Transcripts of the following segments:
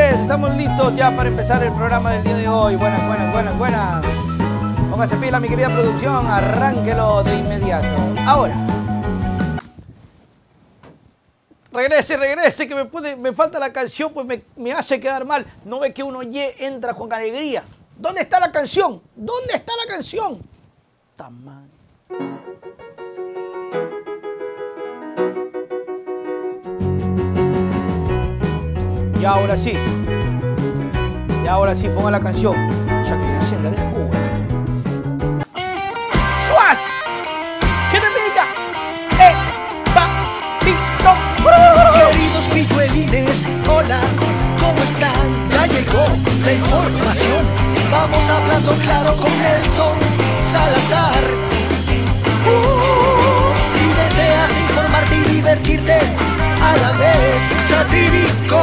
estamos listos ya para empezar el programa del día de hoy. Buenas, buenas, buenas, buenas. Póngase pila, mi querida producción, arránquelo de inmediato. Ahora. Regrese, regrese, que me, puede, me falta la canción, pues me, hace quedar mal. No ve que uno ye, entra con alegría. ¿Dónde está la canción? ¿Dónde está la canción? Tamán. mal. Y ahora sí. Y ahora sí, ponga la canción. Ya que me sientan, ¡Que te ¡Eh! ¡Papito! Queridos pijuelines, hola, ¿cómo están? Ya llegó la información. Vamos hablando claro con Nelson Salazar divertirte, a la vez satírico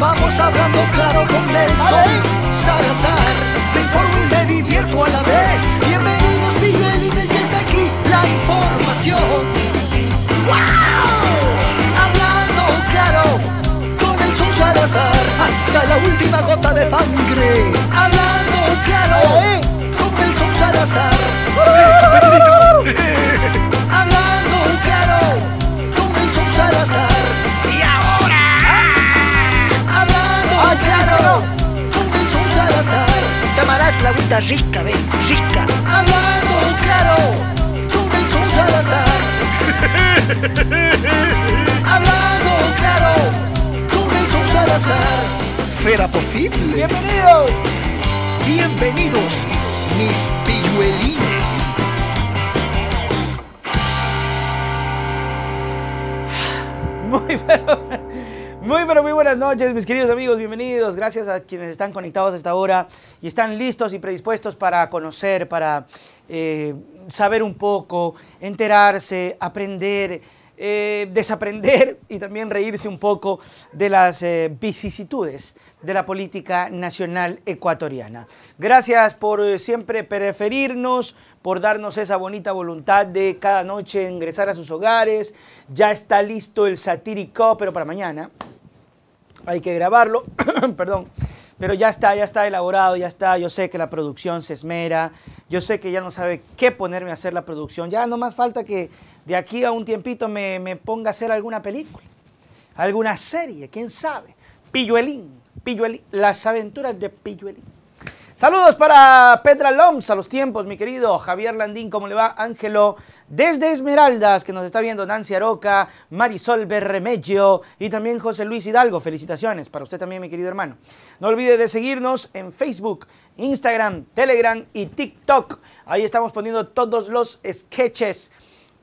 Vamos hablando claro con Nelson Salazar. Te informo y me divierto a la vez. Bienvenidos Miguel y ya está aquí la información. ¡Wow! Hablando claro con Nelson Salazar hasta la última gota de sangre. Hablando claro con Nelson Salazar. Camarás la guita rica, ven, rica. Hablando claro, con Nelson Salazar. Hablando claro, con Nelson Salazar. Fera posible. Bienvenido. Bienvenidos, mis pilluelines. Muy bueno muy pero muy buenas noches, mis queridos amigos, bienvenidos. Gracias a quienes están conectados esta hora y están listos y predispuestos para conocer, para eh, saber un poco, enterarse, aprender. Eh, desaprender y también reírse un poco de las eh, vicisitudes de la política nacional ecuatoriana. Gracias por siempre preferirnos, por darnos esa bonita voluntad de cada noche ingresar a sus hogares. Ya está listo el Satírico, pero para mañana hay que grabarlo, perdón, pero ya está, ya está elaborado, ya está, yo sé que la producción se esmera, yo sé que ya no sabe qué ponerme a hacer la producción, ya no más falta que de aquí a un tiempito me, ponga a hacer alguna película, alguna serie, quién sabe, Pilluelín, Pilluelín, las aventuras de Pilluelín. Saludos para Petra Loms a los tiempos, mi querido Javier Landín, ¿cómo le va? Ángelo, desde Esmeraldas, que nos está viendo Nancy Aroca, Marisol Berremeggio y también José Luis Hidalgo. Felicitaciones para usted también, mi querido hermano. No olvide de seguirnos en Facebook, Instagram, Telegram y TikTok. Ahí estamos poniendo todos los sketches.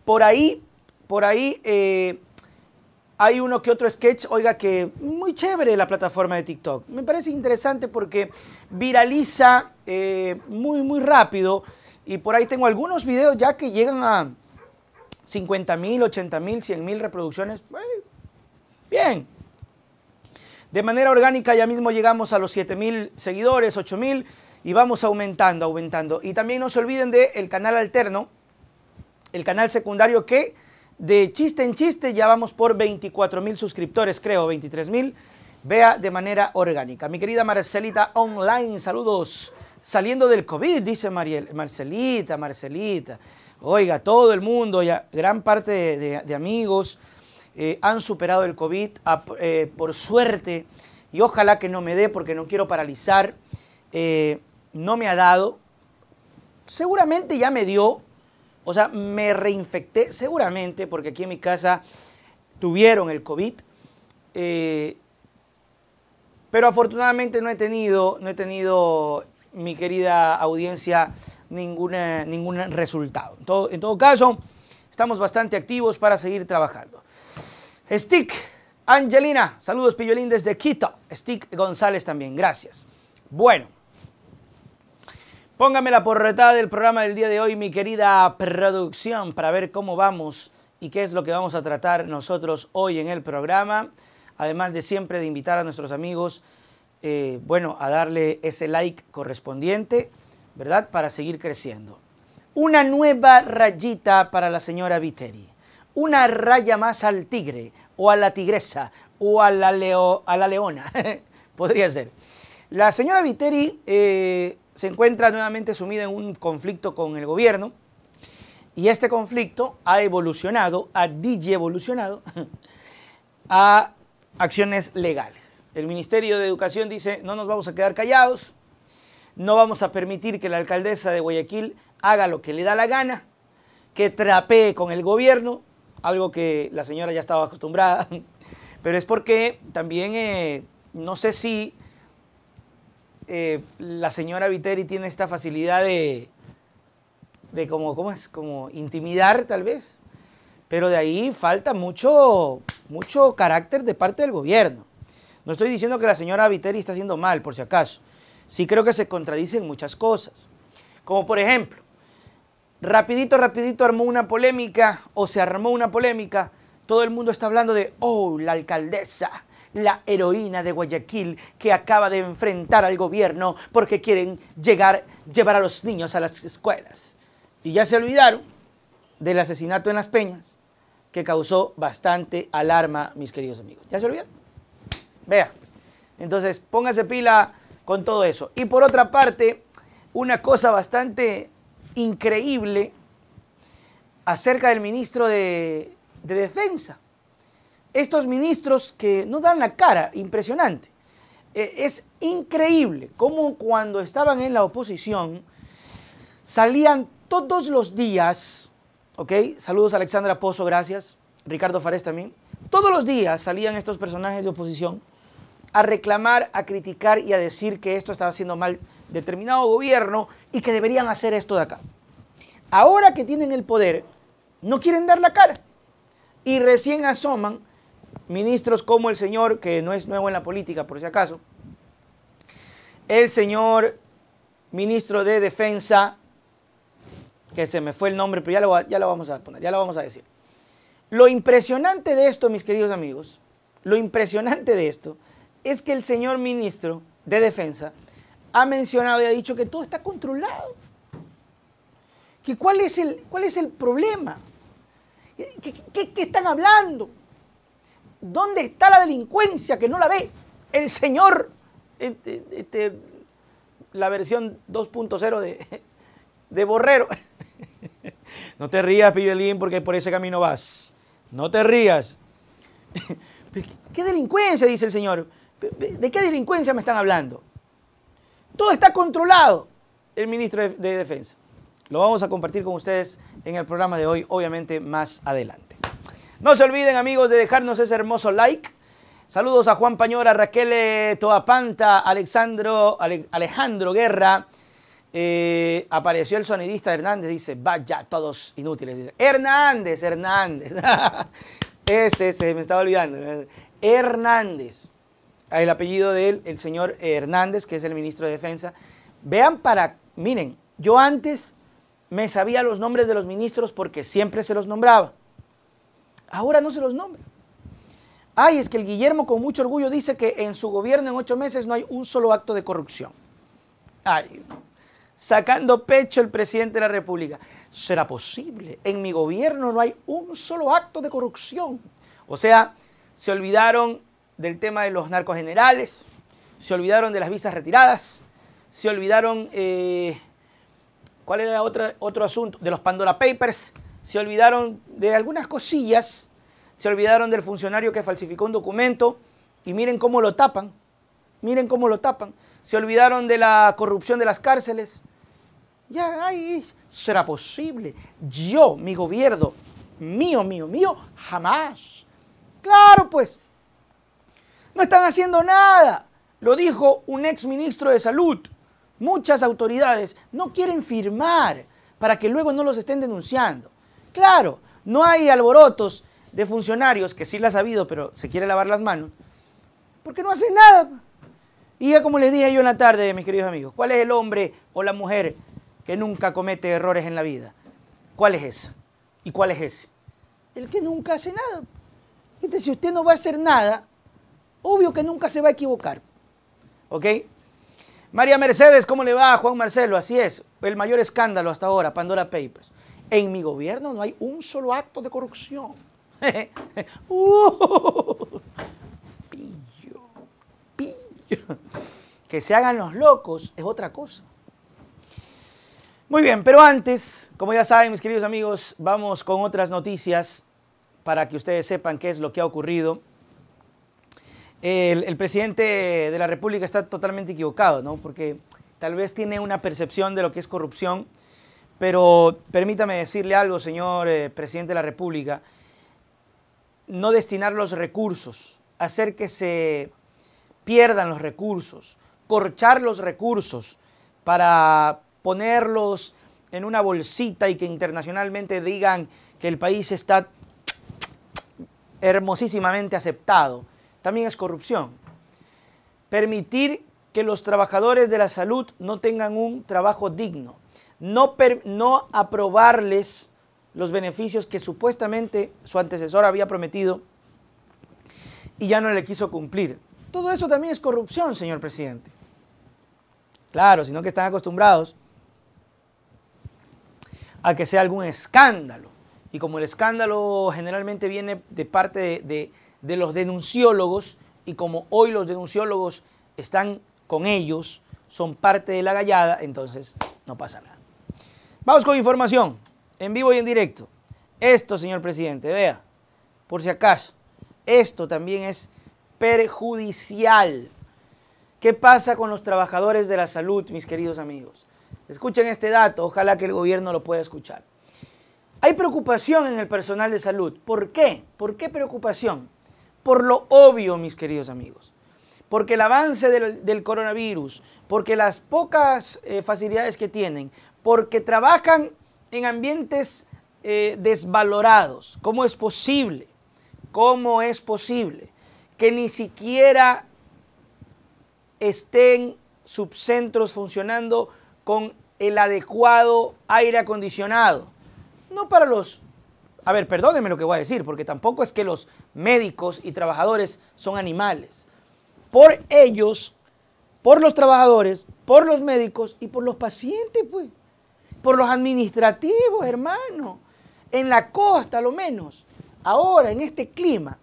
Por ahí, por ahí... Eh, hay uno que otro sketch, oiga, que muy chévere la plataforma de TikTok. Me parece interesante porque viraliza eh, muy, muy rápido. Y por ahí tengo algunos videos ya que llegan a 50 mil, 80 mil, 100 mil reproducciones. Bien. De manera orgánica ya mismo llegamos a los 7 mil seguidores, 8 mil. Y vamos aumentando, aumentando. Y también no se olviden del el canal alterno, el canal secundario que de chiste en chiste ya vamos por 24 mil suscriptores, creo, 23 mil. Vea de manera orgánica. Mi querida Marcelita Online, saludos. Saliendo del COVID, dice Marcelita, Marcelita. Oiga, todo el mundo, ya, gran parte de, amigos eh, han superado el COVID ah, eh, por suerte. Y ojalá que no me dé porque no quiero paralizar. Eh, no me ha dado. Seguramente ya me dio, o sea, me reinfecté seguramente porque aquí en mi casa tuvieron el COVID. Eh, pero afortunadamente no he tenido, no he tenido, mi querida audiencia, ninguna, ningún resultado. En todo, en todo caso, estamos bastante activos para seguir trabajando. Stick, Angelina, saludos Pillolín desde Quito. Stick González también, gracias. Bueno. Póngame la porretada del programa del día de hoy, mi querida producción, para ver cómo vamos y qué es lo que vamos a tratar nosotros hoy en el programa. Además de siempre de invitar a nuestros amigos, eh, bueno, a darle ese like correspondiente, ¿verdad? Para seguir creciendo. Una nueva rayita para la señora Viteri. Una raya más al tigre, o a la tigresa, o a la, a la leona. Podría ser. La señora Viteri... Eh, se encuentra nuevamente sumida en un conflicto con el gobierno y este conflicto ha evolucionado, ha evolucionado, a acciones legales. El Ministerio de Educación dice, no nos vamos a quedar callados, no vamos a permitir que la alcaldesa de Guayaquil haga lo que le da la gana, que trapee con el gobierno, algo que la señora ya estaba acostumbrada, pero es porque también eh, no sé si eh, la señora Viteri tiene esta facilidad de, como, es? intimidar tal vez. Pero de ahí falta mucho, mucho carácter de parte del gobierno. No estoy diciendo que la señora Viteri está haciendo mal, por si acaso. Sí creo que se contradicen muchas cosas. Como por ejemplo, rapidito, rapidito armó una polémica o se armó una polémica. Todo el mundo está hablando de, oh, la alcaldesa la heroína de Guayaquil que acaba de enfrentar al gobierno porque quieren llegar, llevar a los niños a las escuelas. Y ya se olvidaron del asesinato en Las Peñas, que causó bastante alarma, mis queridos amigos. ¿Ya se olvidaron? Vea. Entonces, póngase pila con todo eso. Y por otra parte, una cosa bastante increíble acerca del ministro de Defensa estos ministros que no dan la cara, impresionante. Eh, es increíble cómo cuando estaban en la oposición salían todos los días, ¿ok? Saludos a Alexandra Pozo, gracias, Ricardo Fares también. Todos los días salían estos personajes de oposición a reclamar, a criticar y a decir que esto estaba haciendo mal determinado gobierno y que deberían hacer esto de acá. Ahora que tienen el poder, no quieren dar la cara y recién asoman ministros como el señor, que no es nuevo en la política por si acaso, el señor ministro de Defensa, que se me fue el nombre, pero ya lo, ya lo vamos a poner, ya lo vamos a decir. Lo impresionante de esto, mis queridos amigos, lo impresionante de esto es que el señor ministro de Defensa ha mencionado y ha dicho que todo está controlado. Que cuál, es el, ¿Cuál es el problema? qué están hablando? ¿Dónde está la delincuencia que no la ve? El Señor, este, este, la versión 2.0 de, de Borrero. No te rías, Pibelín, porque por ese camino vas. No te rías. ¿Qué delincuencia? Dice el Señor. ¿De qué delincuencia me están hablando? Todo está controlado, el ministro de Defensa. Lo vamos a compartir con ustedes en el programa de hoy, obviamente más adelante. No se olviden amigos de dejarnos ese hermoso like. Saludos a Juan Pañora, Raquel eh, Toapanta, Alejandro Guerra. Eh, apareció el sonidista Hernández, dice, vaya, todos inútiles. Dice, Hernández, Hernández. ese, ese, me estaba olvidando. Hernández. Ah, el apellido de él, el señor Hernández, que es el ministro de Defensa. Vean para, miren, yo antes me sabía los nombres de los ministros porque siempre se los nombraba. Ahora no se los nombra. Ay, es que el Guillermo con mucho orgullo dice que en su gobierno en ocho meses no hay un solo acto de corrupción. Ay, sacando pecho el presidente de la República. ¿Será posible? En mi gobierno no hay un solo acto de corrupción. O sea, se olvidaron del tema de los narcogenerales, se olvidaron de las visas retiradas, se olvidaron, eh, ¿cuál era otro, otro asunto? De los Pandora Papers, se olvidaron de algunas cosillas, se olvidaron del funcionario que falsificó un documento y miren cómo lo tapan, miren cómo lo tapan, se olvidaron de la corrupción de las cárceles. Ya, ay, será posible. Yo, mi gobierno, mío, mío, mío, jamás. Claro, pues, no están haciendo nada. Lo dijo un ex ministro de Salud. Muchas autoridades no quieren firmar para que luego no los estén denunciando. Claro, no hay alborotos de funcionarios, que sí las ha sabido, pero se quiere lavar las manos, porque no hace nada. Y ya como les dije yo en la tarde, mis queridos amigos, ¿cuál es el hombre o la mujer que nunca comete errores en la vida? ¿Cuál es esa? ¿Y cuál es ese? El que nunca hace nada. Gente, si usted no va a hacer nada, obvio que nunca se va a equivocar. ¿Ok? María Mercedes, ¿cómo le va a Juan Marcelo? Así es, el mayor escándalo hasta ahora, Pandora Papers. En mi gobierno no hay un solo acto de corrupción. Uh, pillo, pillo. Que se hagan los locos es otra cosa. Muy bien, pero antes, como ya saben mis queridos amigos, vamos con otras noticias para que ustedes sepan qué es lo que ha ocurrido. El, el, presidente de la República está totalmente equivocado, ¿no? Porque tal vez tiene una percepción de lo que es corrupción pero permítame decirle algo, señor eh, presidente de la República. No destinar los recursos, hacer que se pierdan los recursos, corchar los recursos para ponerlos en una bolsita y que internacionalmente digan que el país está hermosísimamente aceptado. También es corrupción. Permitir que los trabajadores de la salud no tengan un trabajo digno no, no aprobarles los beneficios que supuestamente su antecesor había prometido y ya no le quiso cumplir. Todo eso también es corrupción, señor presidente. Claro, sino que están acostumbrados a que sea algún escándalo. Y como el escándalo generalmente viene de parte de, de los denunciólogos, y como hoy los denunciólogos están con ellos, son parte de la gallada, entonces no pasa nada. Vamos con información, en vivo y en directo. Esto, señor presidente, vea, por si acaso, esto también es perjudicial. ¿Qué pasa con los trabajadores de la salud, mis queridos amigos? Escuchen este dato, ojalá que el gobierno lo pueda escuchar. Hay preocupación en el personal de salud. ¿Por qué? ¿Por qué preocupación? Por lo obvio, mis queridos amigos. Porque el avance del, coronavirus, porque las pocas eh, facilidades que tienen, porque trabajan en ambientes eh, desvalorados. ¿Cómo es posible? ¿Cómo es posible que ni siquiera estén subcentros funcionando con el adecuado aire acondicionado? No para los... A ver, perdónenme lo que voy a decir, porque tampoco es que los médicos y trabajadores son animales. Por ellos, por los trabajadores, por los médicos y por los pacientes, pues por los administrativos, hermano. En la costa, a lo menos. Ahora, en este clima,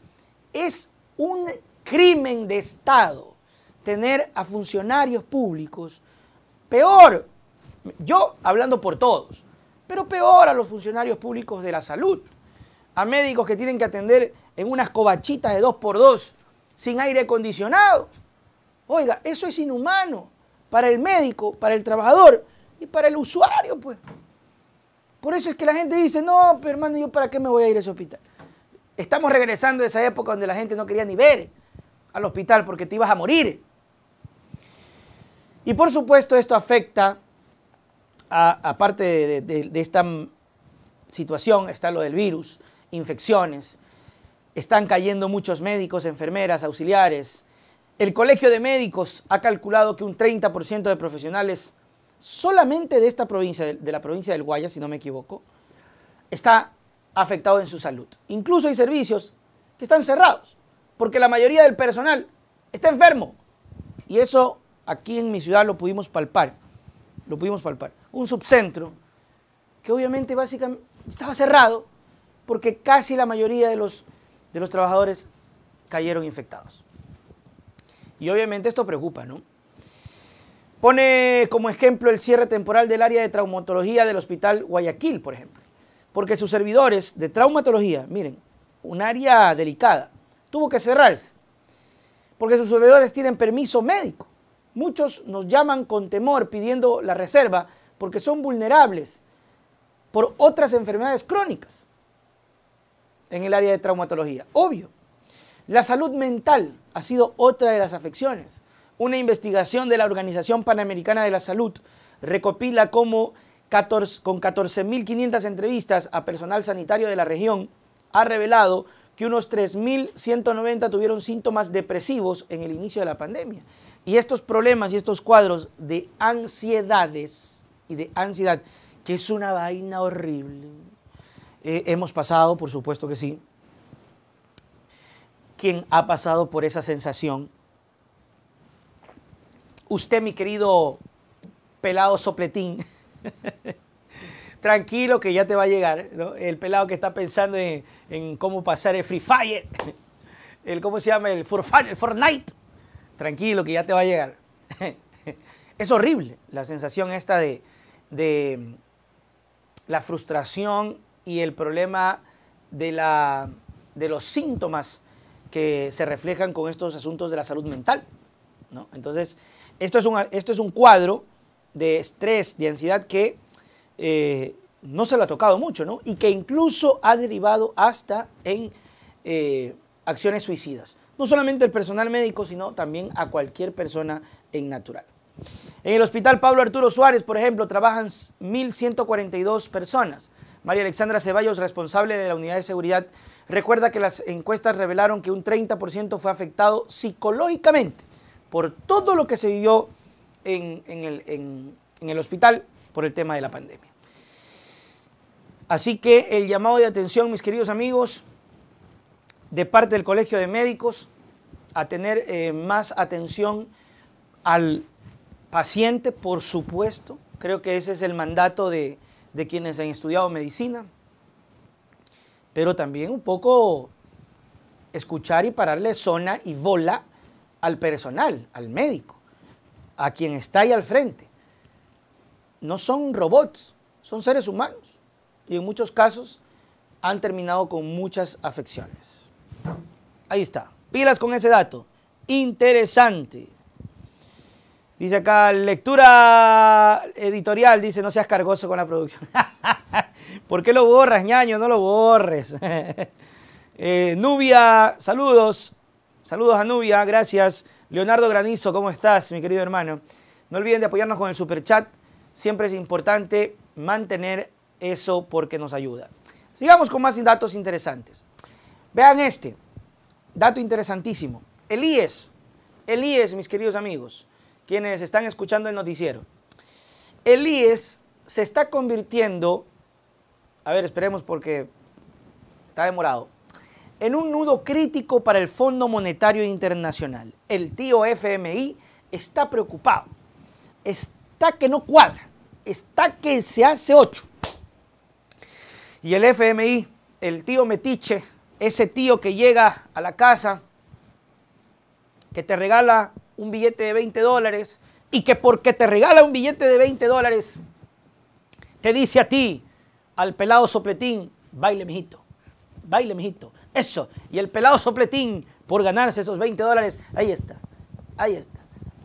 es un crimen de Estado tener a funcionarios públicos, peor, yo hablando por todos, pero peor a los funcionarios públicos de la salud, a médicos que tienen que atender en unas cobachitas de 2x2 sin aire acondicionado. Oiga, eso es inhumano para el médico, para el trabajador, y para el usuario, pues. Por eso es que la gente dice, no, pero hermano, ¿yo para qué me voy a ir a ese hospital? Estamos regresando a esa época donde la gente no quería ni ver al hospital porque te ibas a morir. Y por supuesto esto afecta, aparte de, de, esta situación, está lo del virus, infecciones, están cayendo muchos médicos, enfermeras, auxiliares. El Colegio de Médicos ha calculado que un 30% de profesionales solamente de esta provincia, de la provincia del Guaya, si no me equivoco, está afectado en su salud. Incluso hay servicios que están cerrados, porque la mayoría del personal está enfermo. Y eso aquí en mi ciudad lo pudimos palpar, lo pudimos palpar. Un subcentro que obviamente básicamente estaba cerrado porque casi la mayoría de los, de los trabajadores cayeron infectados. Y obviamente esto preocupa, ¿no? Pone como ejemplo el cierre temporal del área de traumatología del Hospital Guayaquil, por ejemplo, porque sus servidores de traumatología, miren, un área delicada, tuvo que cerrarse, porque sus servidores tienen permiso médico. Muchos nos llaman con temor pidiendo la reserva porque son vulnerables por otras enfermedades crónicas en el área de traumatología. Obvio. La salud mental ha sido otra de las afecciones. Una investigación de la Organización Panamericana de la Salud recopila como 14, con 14.500 entrevistas a personal sanitario de la región ha revelado que unos 3.190 tuvieron síntomas depresivos en el inicio de la pandemia. Y estos problemas y estos cuadros de ansiedades y de ansiedad, que es una vaina horrible, eh, hemos pasado, por supuesto que sí, ¿Quién ha pasado por esa sensación usted, mi querido pelado sopletín. Tranquilo que ya te va a llegar. El pelado que está pensando en, cómo pasar el Free Fire. El, ¿Cómo se llama? El, el Fortnite. Tranquilo que ya te va a llegar. Es horrible la sensación esta de, la frustración y el problema de, la, de los síntomas que se reflejan con estos asuntos de la salud mental. ¿no? Entonces, esto es un, cuadro de estrés, de ansiedad que eh, no se le ha tocado mucho, ¿no? Y que incluso ha derivado hasta en eh, acciones suicidas. No solamente el personal médico, sino también a cualquier persona en natural. En el hospital Pablo Arturo Suárez, por ejemplo, trabajan 1.142 personas. María Alexandra Ceballos, responsable de la unidad de seguridad, recuerda que las encuestas revelaron que un 30% fue afectado psicológicamente por todo lo que se vivió en, el, hospital por el tema de la pandemia. Así que el llamado de atención, mis queridos amigos, de parte del Colegio de Médicos, a tener eh, más atención al paciente, por supuesto. Creo que ese es el mandato de, de quienes han estudiado medicina. Pero también un poco escuchar y pararle zona y bola al personal, al médico, a quien está ahí al frente. No son robots, son seres humanos y en muchos casos han terminado con muchas afecciones. Ahí está, pilas con ese dato. Interesante. Dice acá, lectura editorial, dice, no seas cargoso con la producción. ¿Por qué lo borras, ñaño? No lo borres. Eh, Nubia, saludos. Saludos a Nubia, gracias. Leonardo Granizo, ¿cómo estás, mi querido hermano? No olviden de apoyarnos con el super chat. Siempre es importante mantener eso porque nos ayuda. Sigamos con más datos interesantes. Vean este, dato interesantísimo. Elíes, Elíes, mis queridos amigos, quienes están escuchando el noticiero. El se está convirtiendo, a ver, esperemos porque está demorado en un nudo crítico para el Fondo Monetario Internacional. El tío FMI está preocupado. Está que no cuadra. Está que se hace ocho. Y el FMI, el tío Metiche, ese tío que llega a la casa, que te regala un billete de 20 dólares y que porque te regala un billete de 20 dólares, te dice a ti, al pelado sopletín, baile mijito, baile mijito, eso. Y el pelado sopletín por ganarse esos 20 dólares. Ahí está. Ahí está.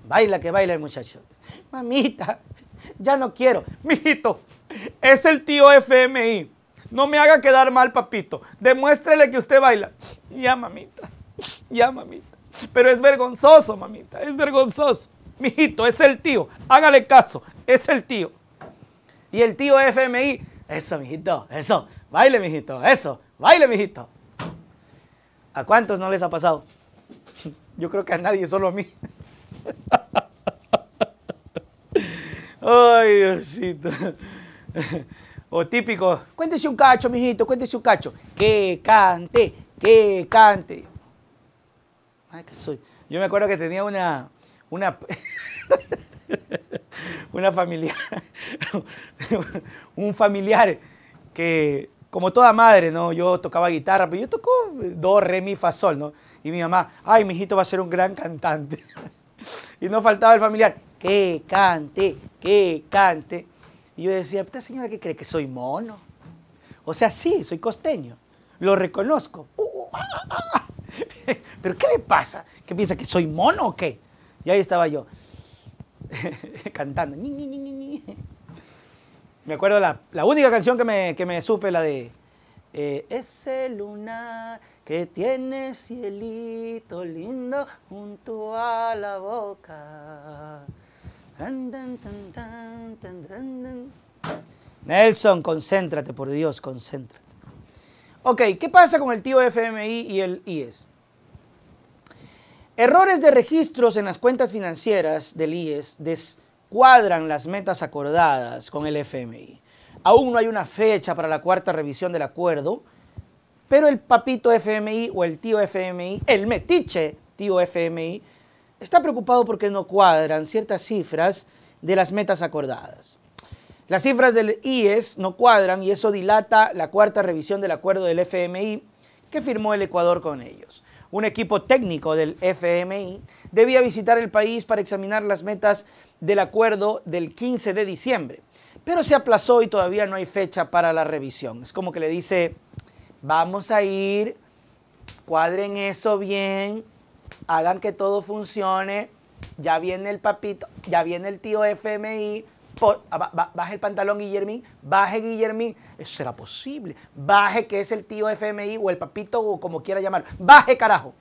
Baila que baila el muchacho. Mamita, ya no quiero. Mijito, es el tío FMI. No me haga quedar mal, papito. Demuéstrele que usted baila. Ya, mamita. Ya, mamita. Pero es vergonzoso, mamita. Es vergonzoso. Mijito, es el tío. Hágale caso. Es el tío. Y el tío FMI. Eso, mijito. Eso. Baile, mijito. Eso. Baile, mijito. ¿A cuántos no les ha pasado? Yo creo que a nadie, solo a mí. Ay, Diosito. O típico, cuéntese un cacho, mijito, cuéntese un cacho. Que cante, que cante. Ay, que soy? Yo me acuerdo que tenía una. Una. una familiar. un familiar que como toda madre, ¿no? Yo tocaba guitarra, pero yo tocó do, re, mi, fa, sol, ¿no? Y mi mamá, ay, mi hijito va a ser un gran cantante. y no faltaba el familiar, que cante, que cante. Y yo decía, ¿esta señora qué cree que soy mono? O sea, sí, soy costeño, lo reconozco. Uh, uh, ah, ah, ah. pero ¿qué le pasa? ¿Qué piensa que soy mono o qué? Y ahí estaba yo, cantando. Me acuerdo la, la única canción que me, supe, la de eh, Ese luna, que tiene cielito lindo junto a la boca. Nelson, concéntrate, por Dios, concéntrate. Ok, ¿qué pasa con el tío FMI y el IES? Errores de registros en las cuentas financieras del IES des cuadran las metas acordadas con el FMI. Aún no hay una fecha para la cuarta revisión del acuerdo, pero el papito FMI o el tío FMI, el metiche tío FMI, está preocupado porque no cuadran ciertas cifras de las metas acordadas. Las cifras del IES no cuadran y eso dilata la cuarta revisión del acuerdo del FMI que firmó el Ecuador con ellos un equipo técnico del FMI, debía visitar el país para examinar las metas del acuerdo del 15 de diciembre. Pero se aplazó y todavía no hay fecha para la revisión. Es como que le dice, vamos a ir, cuadren eso bien, hagan que todo funcione, ya viene el papito, ya viene el tío FMI, Ah, baje el pantalón, Guillermín. Baje, Guillermín. será posible. Baje, que es el tío FMI o el papito o como quiera llamar. Baje, carajo.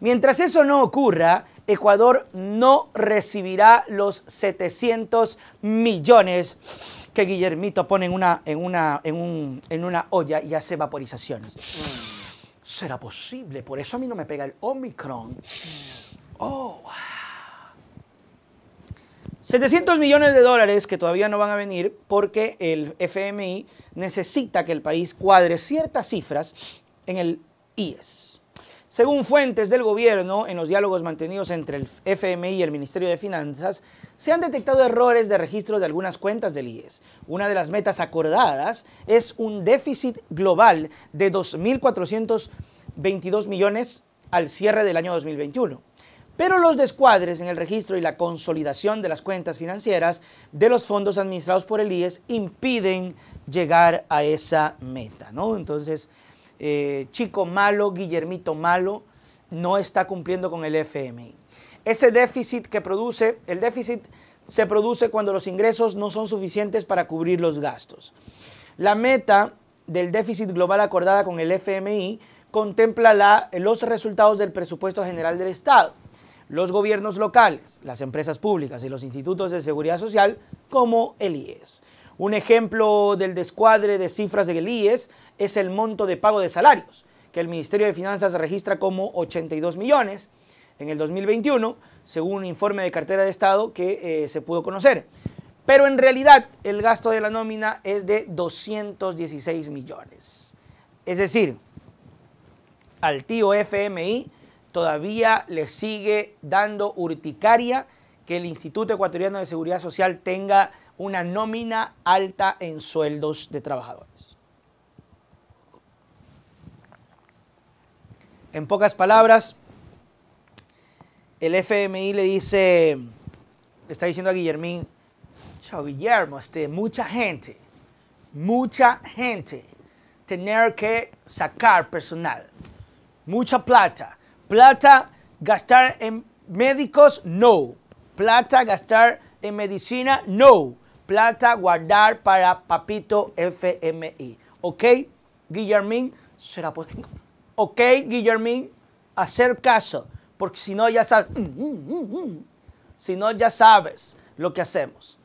Mientras eso no ocurra, Ecuador no recibirá los 700 millones que Guillermito pone en una, en una, en en una olla y hace vaporizaciones. ¿Será posible? Por eso a mí no me pega el Omicron. Oh, 700 millones de dólares que todavía no van a venir porque el FMI necesita que el país cuadre ciertas cifras en el IES. Según fuentes del gobierno, en los diálogos mantenidos entre el FMI y el Ministerio de Finanzas, se han detectado errores de registro de algunas cuentas del IES. Una de las metas acordadas es un déficit global de 2.422 millones al cierre del año 2021 pero los descuadres en el registro y la consolidación de las cuentas financieras de los fondos administrados por el IES impiden llegar a esa meta, ¿no? Entonces, eh, Chico Malo, Guillermito Malo, no está cumpliendo con el FMI. Ese déficit que produce, el déficit se produce cuando los ingresos no son suficientes para cubrir los gastos. La meta del déficit global acordada con el FMI contempla los resultados del presupuesto general del Estado los gobiernos locales, las empresas públicas y los institutos de seguridad social como el IES. Un ejemplo del descuadre de cifras del IES es el monto de pago de salarios, que el Ministerio de Finanzas registra como 82 millones en el 2021, según un informe de cartera de Estado que eh, se pudo conocer. Pero en realidad el gasto de la nómina es de 216 millones. Es decir, al tío FMI todavía le sigue dando urticaria que el Instituto Ecuatoriano de Seguridad Social tenga una nómina alta en sueldos de trabajadores. En pocas palabras, el FMI le dice, le está diciendo a Guillermín, chao Guillermo, este, mucha gente, mucha gente, tener que sacar personal, mucha plata, Plata, gastar en médicos, no. Plata, gastar en medicina, no. Plata, guardar para Papito FMI. ¿Ok? Guillermín, será posible. ¿Ok, Guillermín? Hacer caso, porque si no ya sabes. Mm, mm, mm, si no ya sabes lo que hacemos.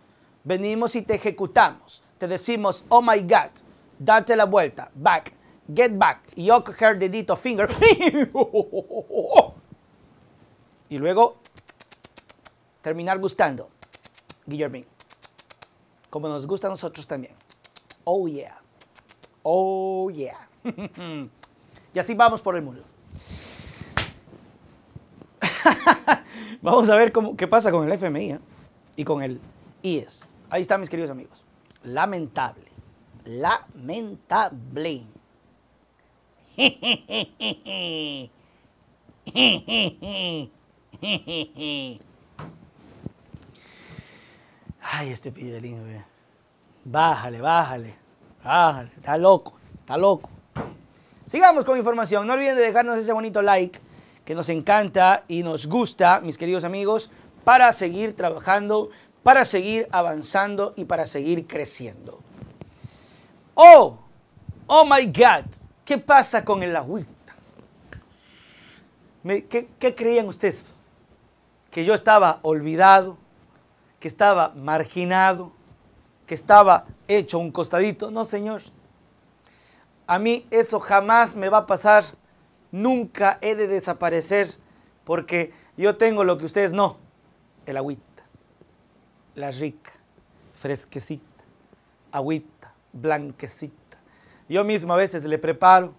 Venimos y te ejecutamos. Te decimos, oh my God, date la vuelta, back Get Back, yok Her the Finger. y luego terminar gustando. Guillermo Como nos gusta a nosotros también. Oh yeah. Oh yeah. y así vamos por el mundo. vamos a ver cómo, qué pasa con el FMI ¿eh? y con el IES. Ahí están mis queridos amigos. Lamentable. Lamentable. Ay, este pillarín, güey. Bájale, bájale. Bájale. Está loco, está loco. Sigamos con información. No olviden de dejarnos ese bonito like que nos encanta y nos gusta, mis queridos amigos, para seguir trabajando, para seguir avanzando y para seguir creciendo. Oh, oh my God. ¿Qué pasa con el agüita? ¿Qué, creían ustedes? Que yo estaba olvidado, que estaba marginado, que estaba hecho un costadito. No, señor. A mí eso jamás me va a pasar. Nunca he de desaparecer porque yo tengo lo que ustedes no. El agüita. La rica, fresquecita, agüita, blanquecita yo mismo a veces le preparo,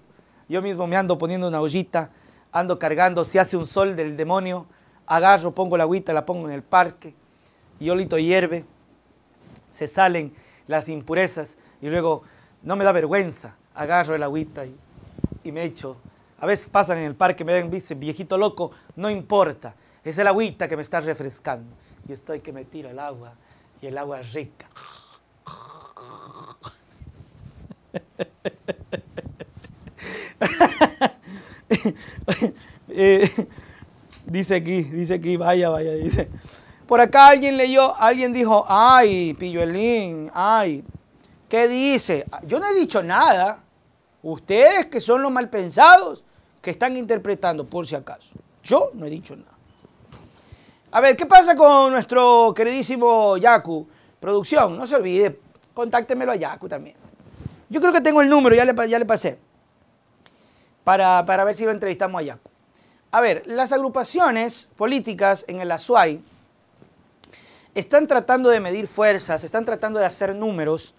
yo mismo me ando poniendo una ollita, ando cargando, si hace un sol del demonio, agarro, pongo la agüita, la pongo en el parque, y olito hierve, se salen las impurezas y luego no me da vergüenza, agarro el agüita y, me echo. A veces pasan en el parque, me ven, dicen, viejito loco, no importa, es el agüita que me está refrescando. Y estoy que me tiro el agua, y el agua es rica. Eh, dice aquí, dice aquí, vaya, vaya, dice. Por acá alguien leyó, alguien dijo, ay, Pilluelín, ay, ¿qué dice? Yo no he dicho nada. Ustedes que son los mal pensados, que están interpretando, por si acaso. Yo no he dicho nada. A ver, ¿qué pasa con nuestro queridísimo Yaku? Producción, no se olvide, contáctemelo a Yaku también. Yo creo que tengo el número, ya le, pasé, para, ver si lo entrevistamos a allá. A ver, las agrupaciones políticas en el Azuay están tratando de medir fuerzas, están tratando de hacer números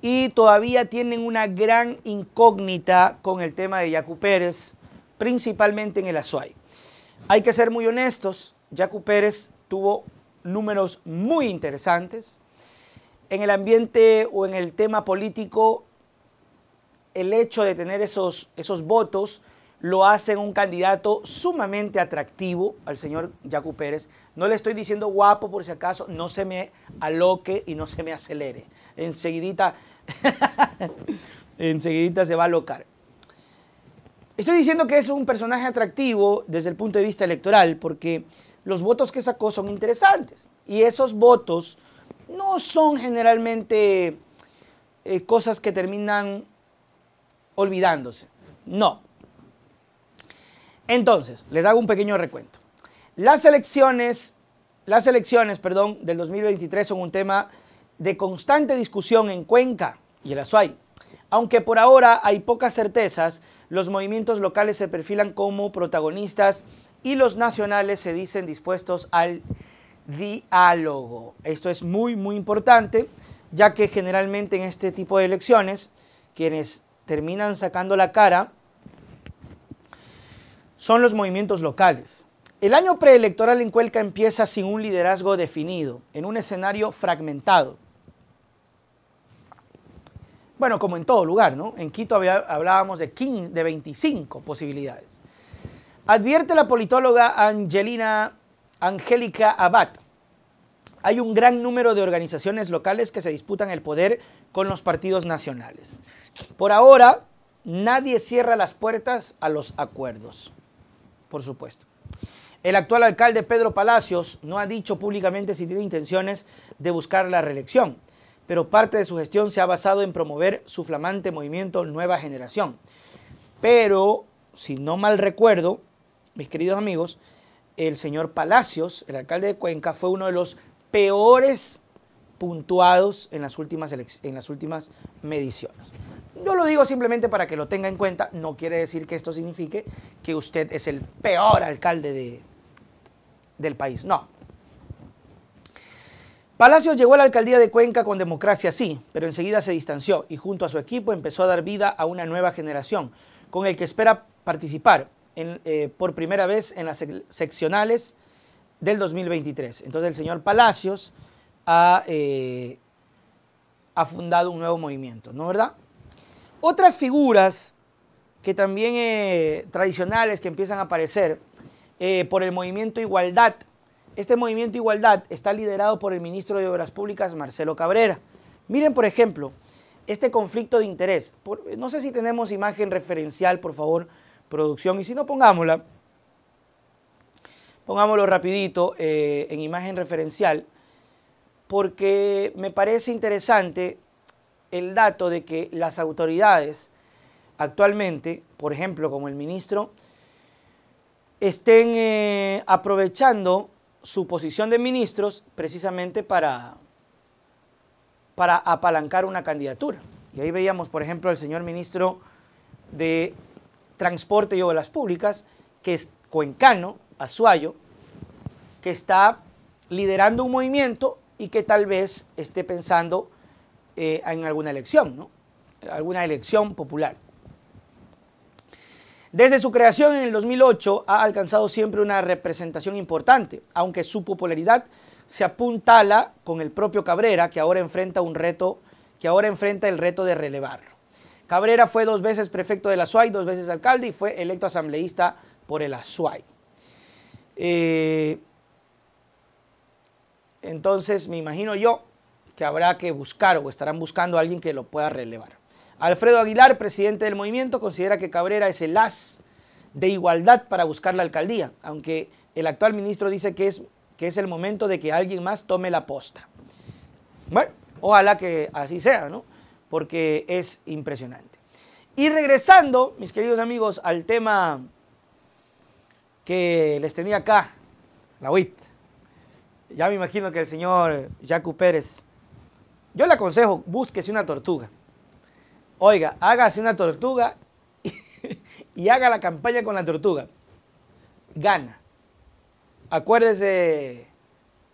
y todavía tienen una gran incógnita con el tema de Yacu Pérez, principalmente en el Azuay. Hay que ser muy honestos, Yacu Pérez tuvo números muy interesantes. En el ambiente o en el tema político el hecho de tener esos, esos votos lo hace un candidato sumamente atractivo al señor Yacu Pérez. No le estoy diciendo guapo por si acaso, no se me aloque y no se me acelere. Enseguidita, enseguidita se va a alocar. Estoy diciendo que es un personaje atractivo desde el punto de vista electoral porque los votos que sacó son interesantes y esos votos no son generalmente eh, cosas que terminan olvidándose. No. Entonces, les hago un pequeño recuento. Las elecciones, las elecciones, perdón, del 2023 son un tema de constante discusión en Cuenca y el Azuay. Aunque por ahora hay pocas certezas, los movimientos locales se perfilan como protagonistas y los nacionales se dicen dispuestos al diálogo. Esto es muy, muy importante, ya que generalmente en este tipo de elecciones, quienes terminan sacando la cara son los movimientos locales. El año preelectoral en Cuelca empieza sin un liderazgo definido, en un escenario fragmentado. Bueno, como en todo lugar, ¿no? En Quito hablábamos de, 25 posibilidades. Advierte la politóloga Angelina Angélica Abad. Hay un gran número de organizaciones locales que se disputan el poder con los partidos nacionales. Por ahora, nadie cierra las puertas a los acuerdos, por supuesto. El actual alcalde Pedro Palacios no ha dicho públicamente si tiene intenciones de buscar la reelección, pero parte de su gestión se ha basado en promover su flamante movimiento Nueva Generación. Pero, si no mal recuerdo, mis queridos amigos, el señor Palacios, el alcalde de Cuenca, fue uno de los peores puntuados en las, últimas en las últimas mediciones. Yo lo digo simplemente para que lo tenga en cuenta, no quiere decir que esto signifique que usted es el peor alcalde del país, no. Palacios llegó a la alcaldía de Cuenca con democracia, sí, pero enseguida se distanció y junto a su equipo empezó a dar vida a una nueva generación, con el que espera participar eh, por primera vez en las seccionales del 2023. Entonces el señor Palacios eh, ha, fundado un nuevo movimiento, ¿no verdad? Otras figuras que también eh, tradicionales que empiezan a aparecer eh, por el movimiento Igualdad. Este movimiento Igualdad está liderado por el ministro de Obras Públicas, Marcelo Cabrera. Miren, por ejemplo, este conflicto de interés. no sé si tenemos imagen referencial, por favor, producción, y si no, pongámosla. Pongámoslo rapidito en imagen referencial porque me parece interesante el dato de que las autoridades actualmente, por ejemplo, como el ministro, estén eh, aprovechando su posición de ministros precisamente para, para apalancar una candidatura. Y ahí veíamos, por ejemplo, al señor ministro de Transporte y Obras Públicas, que es Cuencano Azuayo, que está liderando un movimiento y que tal vez esté pensando eh, en alguna elección, ¿no? alguna elección popular. Desde su creación en el 2008 ha alcanzado siempre una representación importante, aunque su popularidad se apuntala con el propio Cabrera, que ahora enfrenta un reto, que ahora enfrenta el reto de relevarlo. Cabrera fue dos veces prefecto de la dos veces alcalde y fue electo asambleísta por el ASUAI. Eh, entonces me imagino yo que habrá que buscar o estarán buscando a alguien que lo pueda relevar. Alfredo Aguilar, presidente del movimiento, considera que Cabrera es el as de igualdad para buscar la alcaldía, aunque el actual ministro dice que es, que es el momento de que alguien más tome la posta. Bueno, ojalá que así sea, ¿no? Porque es impresionante. Y regresando, mis queridos amigos, al tema que les tenía acá, la UIT. Ya me imagino que el señor Jacu Pérez. Yo le aconsejo, búsquese una tortuga. Oiga, hágase una tortuga y, haga la campaña con la tortuga. Gana. Acuérdese,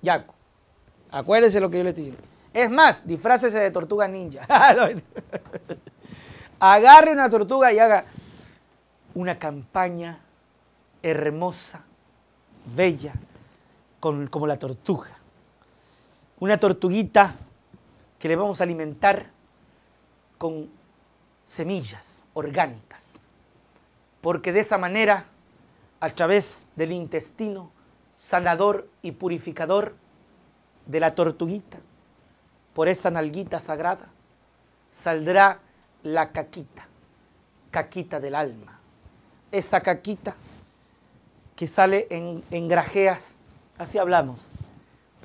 Jaco. Acuérdese lo que yo le estoy diciendo. Es más, disfrácese de tortuga ninja. Ah, Agarre una tortuga y haga una campaña hermosa, bella, como la tortuga. Una tortuguita que le vamos a alimentar con semillas orgánicas, porque de esa manera, a través del intestino sanador y purificador de la tortuguita, por esa nalguita sagrada, saldrá la caquita, caquita del alma, esa caquita que sale en grajeas Así hablamos.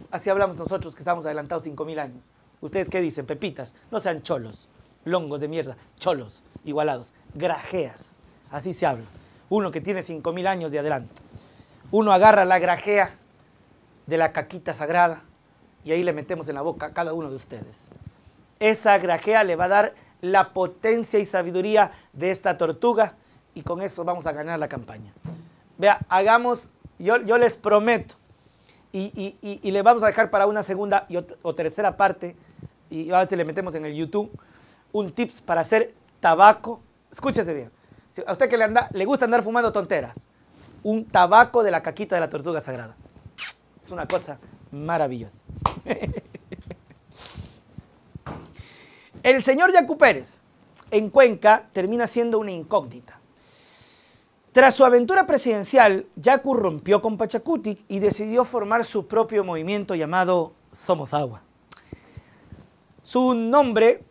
Así hablamos nosotros que estamos adelantados 5.000 años. ¿Ustedes qué dicen? Pepitas. No sean cholos, longos de mierda, cholos, igualados, grajeas. Así se habla. Uno que tiene 5.000 años de adelanto. Uno agarra la grajea de la caquita sagrada y ahí le metemos en la boca a cada uno de ustedes. Esa grajea le va a dar la potencia y sabiduría de esta tortuga y con eso vamos a ganar la campaña. Vea, hagamos, yo, yo les prometo y, le vamos a dejar para una segunda o, tercera parte, y a si le metemos en el YouTube, un tips para hacer tabaco. Escúchese bien. Si a usted que le, anda, le gusta andar fumando tonteras, un tabaco de la caquita de la tortuga sagrada. Es una cosa maravillosa. El señor Yacu Pérez en Cuenca termina siendo una incógnita. Tras su aventura presidencial, Yacu rompió con Pachakutik y decidió formar su propio movimiento llamado Somos Agua. Su nombre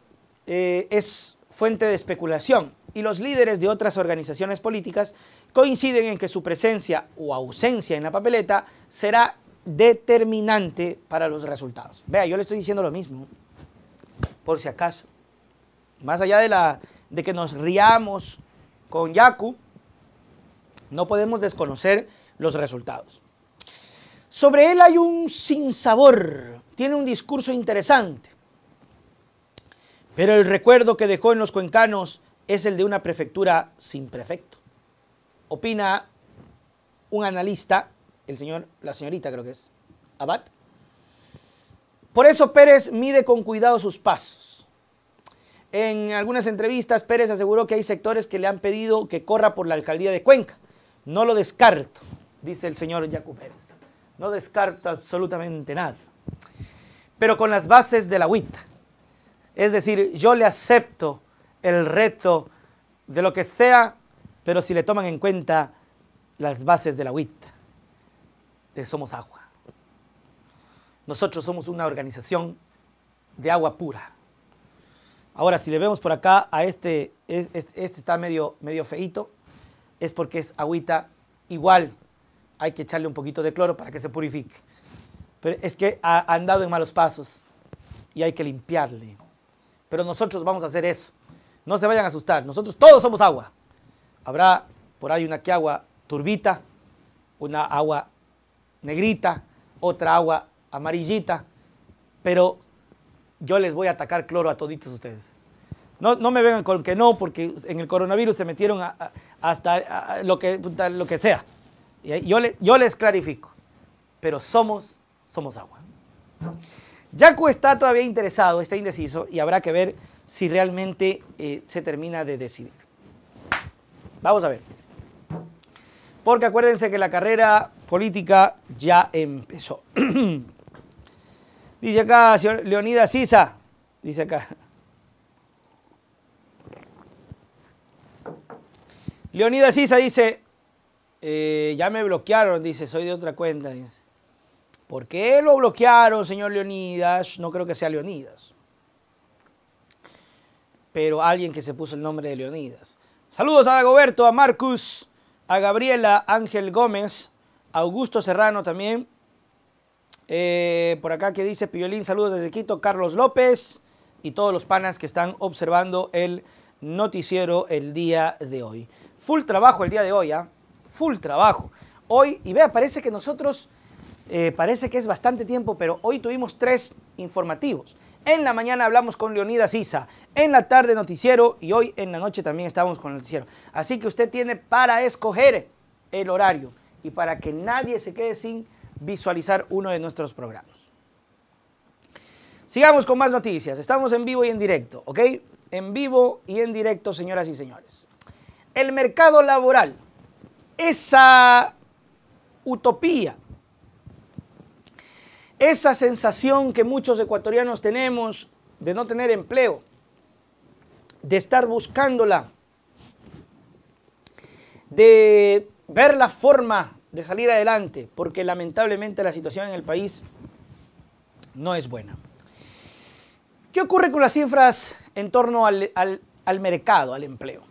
eh, es fuente de especulación y los líderes de otras organizaciones políticas coinciden en que su presencia o ausencia en la papeleta será determinante para los resultados. Vea, yo le estoy diciendo lo mismo, por si acaso. Más allá de, la, de que nos riamos con Yaku, no podemos desconocer los resultados. Sobre él hay un sinsabor, tiene un discurso interesante. Pero el recuerdo que dejó en los cuencanos es el de una prefectura sin prefecto. Opina un analista, el señor, la señorita creo que es, Abad. Por eso Pérez mide con cuidado sus pasos. En algunas entrevistas, Pérez aseguró que hay sectores que le han pedido que corra por la alcaldía de Cuenca no lo descarto, dice el señor Jacob Pérez. No descarto absolutamente nada. Pero con las bases de la agüita. Es decir, yo le acepto el reto de lo que sea, pero si le toman en cuenta las bases de la agüita, de somos agua. Nosotros somos una organización de agua pura. Ahora, si le vemos por acá a este, este, este está medio, medio feito, es porque es agüita igual. Hay que echarle un poquito de cloro para que se purifique. Pero es que ha andado en malos pasos y hay que limpiarle. Pero nosotros vamos a hacer eso. No se vayan a asustar. Nosotros todos somos agua. Habrá por ahí una que agua turbita, una agua negrita, otra agua amarillita. Pero yo les voy a atacar cloro a toditos ustedes. No, no me vengan con que no, porque en el coronavirus se metieron a hasta ah, lo que, lo que sea. Yo, yo les clarifico, pero somos, somos agua. Yacu está todavía interesado, está indeciso y habrá que ver si realmente eh, se termina de decidir. Vamos a ver. Porque acuérdense que la carrera política ya empezó. dice acá, señor Leonidas Sisa, dice acá, Leonidas Isa dice, eh, ya me bloquearon, dice, soy de otra cuenta, dice. ¿Por qué lo bloquearon, señor Leonidas? No creo que sea Leonidas. Pero alguien que se puso el nombre de Leonidas. Saludos a Dagoberto, a Marcus, a Gabriela, Ángel Gómez, a Augusto Serrano también. Eh, por acá que dice Piolín, saludos desde Quito, Carlos López y todos los panas que están observando el noticiero el día de hoy. Full trabajo el día de hoy, ¿ah? Full trabajo. Hoy, y vea, parece que nosotros, eh, parece que es bastante tiempo, pero hoy tuvimos tres informativos. En la mañana hablamos con Leonidas Isa, en la tarde noticiero y hoy en la noche también estábamos con noticiero. Así que usted tiene para escoger el horario y para que nadie se quede sin visualizar uno de nuestros programas. Sigamos con más noticias. Estamos en vivo y en directo, ¿ok? En vivo y en directo, señoras y señores el mercado laboral, esa utopía, esa sensación que muchos ecuatorianos tenemos de no tener empleo, de estar buscándola, de ver la forma de salir adelante, porque lamentablemente la situación en el país no es buena. ¿Qué ocurre con las cifras en torno al, mercado, al empleo?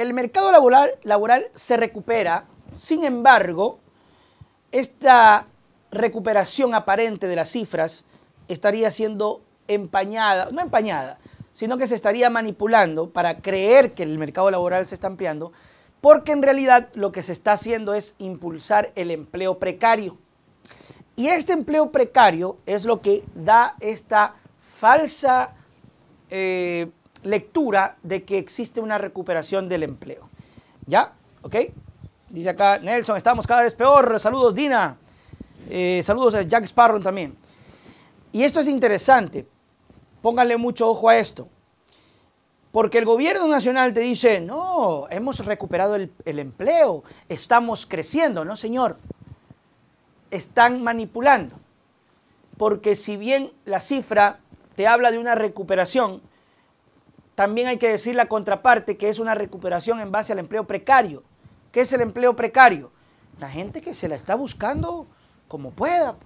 El mercado laboral, laboral se recupera, sin embargo, esta recuperación aparente de las cifras estaría siendo empañada, no empañada, sino que se estaría manipulando para creer que el mercado laboral se está ampliando, porque en realidad lo que se está haciendo es impulsar el empleo precario. Y este empleo precario es lo que da esta falsa eh, lectura de que existe una recuperación del empleo. ¿Ya? ¿Ok? Dice acá Nelson, estamos cada vez peor. Saludos Dina. Eh, saludos a Jack Sparrow también. Y esto es interesante. Pónganle mucho ojo a esto. Porque el gobierno nacional te dice, no, hemos recuperado el, el empleo, estamos creciendo. No, señor. Están manipulando. Porque si bien la cifra te habla de una recuperación, también hay que decir la contraparte, que es una recuperación en base al empleo precario. ¿Qué es el empleo precario? La gente que se la está buscando como pueda.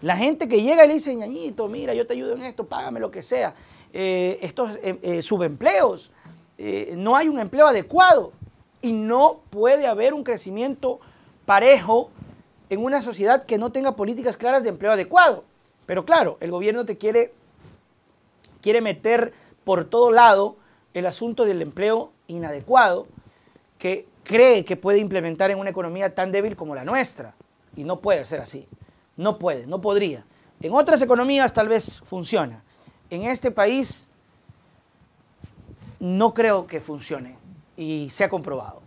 La gente que llega y le dice, ñañito, mira, yo te ayudo en esto, págame lo que sea. Eh, estos eh, eh, subempleos, no hay un empleo adecuado y no puede haber un crecimiento parejo en una sociedad que no tenga políticas claras de empleo adecuado. Pero claro, el gobierno te quiere, quiere meter por todo lado el asunto del empleo inadecuado que cree que puede implementar en una economía tan débil como la nuestra. Y no puede ser así. No puede, no podría. En otras economías tal vez funciona. En este país no creo que funcione y se ha comprobado.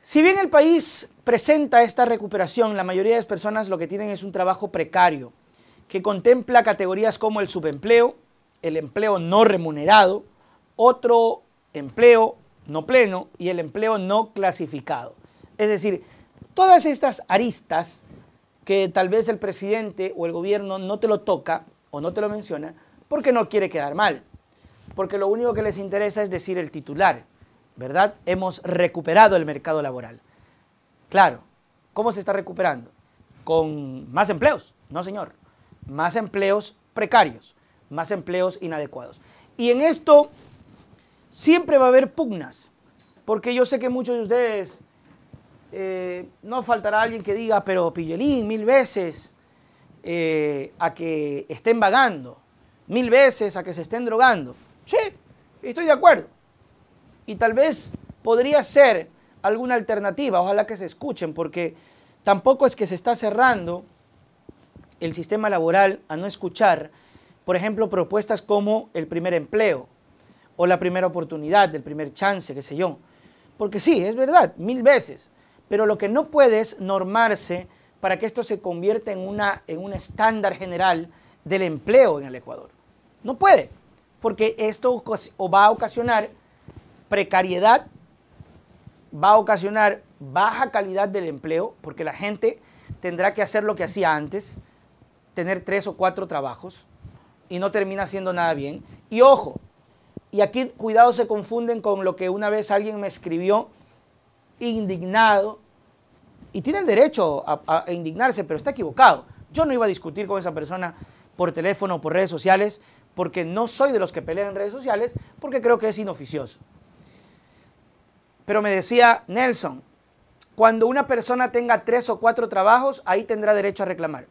Si bien el país presenta esta recuperación, la mayoría de las personas lo que tienen es un trabajo precario que contempla categorías como el subempleo, el empleo no remunerado, otro empleo no pleno y el empleo no clasificado. Es decir, todas estas aristas que tal vez el presidente o el gobierno no te lo toca o no te lo menciona porque no quiere quedar mal, porque lo único que les interesa es decir el titular, ¿verdad? Hemos recuperado el mercado laboral. Claro, ¿cómo se está recuperando? Con más empleos, no señor, más empleos precarios, más empleos inadecuados. Y en esto siempre va a haber pugnas, porque yo sé que muchos de ustedes, eh, no faltará alguien que diga, pero Pillelín, mil veces eh, a que estén vagando, mil veces a que se estén drogando. Sí, estoy de acuerdo. Y tal vez podría ser alguna alternativa, ojalá que se escuchen, porque tampoco es que se está cerrando el sistema laboral a no escuchar por ejemplo, propuestas como el primer empleo o la primera oportunidad, el primer chance, qué sé yo. Porque sí, es verdad, mil veces. Pero lo que no puede es normarse para que esto se convierta en, una, en un estándar general del empleo en el Ecuador. No puede, porque esto va a ocasionar precariedad, va a ocasionar baja calidad del empleo, porque la gente tendrá que hacer lo que hacía antes, tener tres o cuatro trabajos, y no termina haciendo nada bien. Y ojo, y aquí cuidado se confunden con lo que una vez alguien me escribió indignado, y tiene el derecho a, indignarse, pero está equivocado. Yo no iba a discutir con esa persona por teléfono o por redes sociales, porque no soy de los que pelean en redes sociales, porque creo que es inoficioso. Pero me decía Nelson, cuando una persona tenga tres o cuatro trabajos, ahí tendrá derecho a reclamar